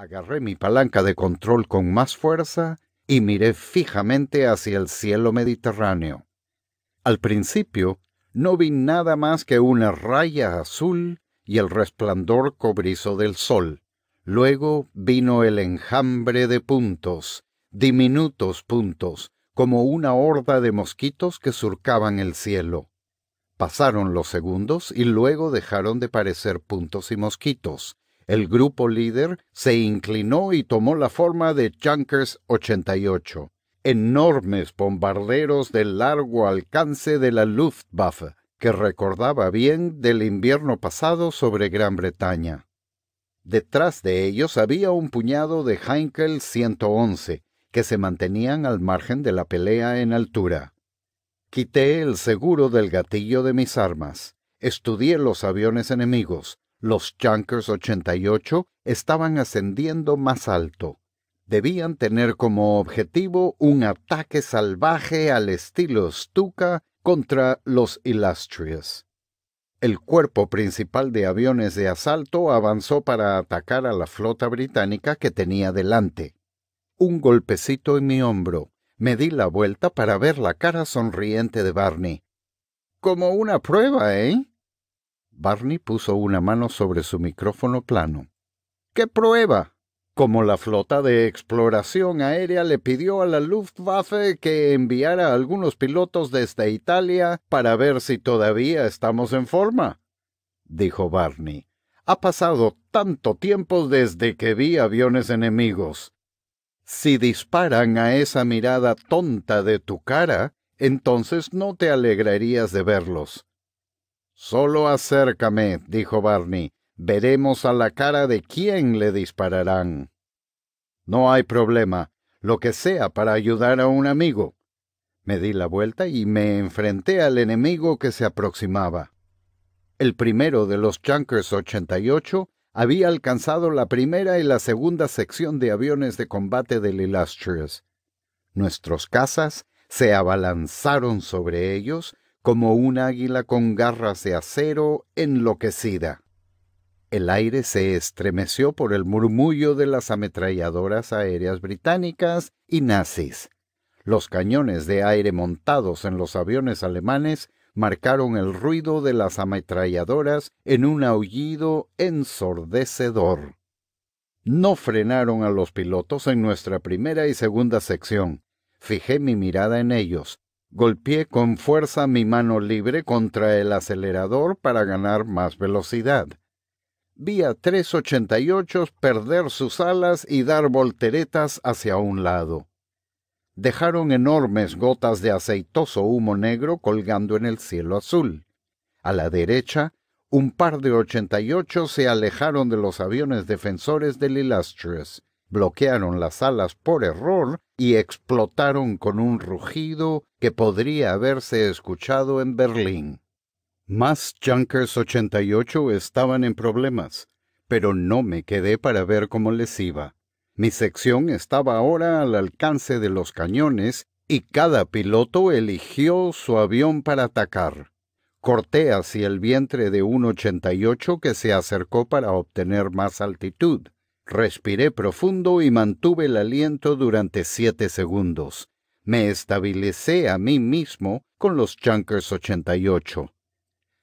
Agarré mi palanca de control con más fuerza y miré fijamente hacia el cielo mediterráneo. Al principio no vi nada más que una raya azul y el resplandor cobrizo del sol. Luego vino el enjambre de puntos, diminutos puntos, como una horda de mosquitos que surcaban el cielo. Pasaron los segundos y luego dejaron de parecer puntos y mosquitos, el grupo líder se inclinó y tomó la forma de Junkers 88, enormes bombarderos de largo alcance de la Luftwaffe, que recordaba bien del invierno pasado sobre Gran Bretaña. Detrás de ellos había un puñado de Heinkel 111, que se mantenían al margen de la pelea en altura. Quité el seguro del gatillo de mis armas, estudié los aviones enemigos, los Junkers 88 estaban ascendiendo más alto. Debían tener como objetivo un ataque salvaje al estilo Stuka contra los Illustrious. El cuerpo principal de aviones de asalto avanzó para atacar a la flota británica que tenía delante. Un golpecito en mi hombro. Me di la vuelta para ver la cara sonriente de Barney. Como una prueba, ¿eh? Barney puso una mano sobre su micrófono plano. ¿Qué prueba? Como la flota de exploración aérea le pidió a la Luftwaffe que enviara algunos pilotos desde Italia para ver si todavía estamos en forma, dijo Barney. Ha pasado tanto tiempo desde que vi aviones enemigos. Si disparan a esa mirada tonta de tu cara, entonces no te alegrarías de verlos. Solo acércame, dijo Barney. Veremos a la cara de quién le dispararán. No hay problema, lo que sea para ayudar a un amigo. Me di la vuelta y me enfrenté al enemigo que se aproximaba. El primero de los Junkers 88 había alcanzado la primera y la segunda sección de aviones de combate del Illustrious. Nuestros cazas se abalanzaron sobre ellos, como un águila con garras de acero enloquecida. El aire se estremeció por el murmullo de las ametralladoras aéreas británicas y nazis. Los cañones de aire montados en los aviones alemanes marcaron el ruido de las ametralladoras en un aullido ensordecedor. No frenaron a los pilotos en nuestra primera y segunda sección. Fijé mi mirada en ellos, Golpeé con fuerza mi mano libre contra el acelerador para ganar más velocidad. Vi a tres 388 perder sus alas y dar volteretas hacia un lado. Dejaron enormes gotas de aceitoso humo negro colgando en el cielo azul. A la derecha, un par de 88 se alejaron de los aviones defensores del Illustrious bloquearon las alas por error y explotaron con un rugido que podría haberse escuchado en Berlín. Más Junkers 88 estaban en problemas, pero no me quedé para ver cómo les iba. Mi sección estaba ahora al alcance de los cañones y cada piloto eligió su avión para atacar. Corté hacia el vientre de un 88 que se acercó para obtener más altitud. Respiré profundo y mantuve el aliento durante siete segundos. Me estabilicé a mí mismo con los Junkers 88.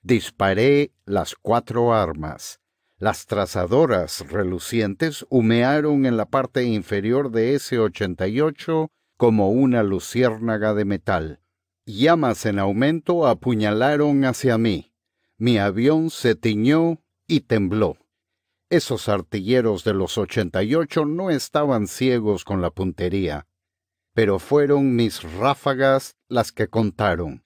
Disparé las cuatro armas. Las trazadoras relucientes humearon en la parte inferior de ese 88 como una luciérnaga de metal. Llamas en aumento apuñalaron hacia mí. Mi avión se tiñó y tembló. Esos artilleros de los 88 no estaban ciegos con la puntería, pero fueron mis ráfagas las que contaron.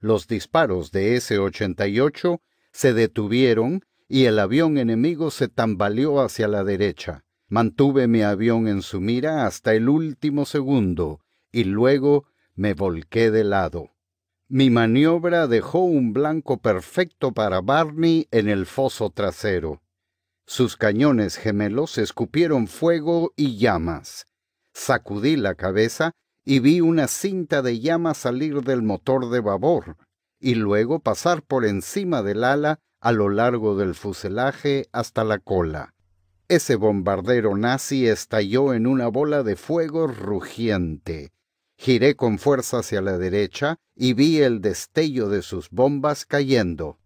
Los disparos de ese 88 se detuvieron y el avión enemigo se tambaleó hacia la derecha. Mantuve mi avión en su mira hasta el último segundo y luego me volqué de lado. Mi maniobra dejó un blanco perfecto para Barney en el foso trasero. Sus cañones gemelos escupieron fuego y llamas. Sacudí la cabeza y vi una cinta de llama salir del motor de babor y luego pasar por encima del ala a lo largo del fuselaje hasta la cola. Ese bombardero nazi estalló en una bola de fuego rugiente. Giré con fuerza hacia la derecha y vi el destello de sus bombas cayendo.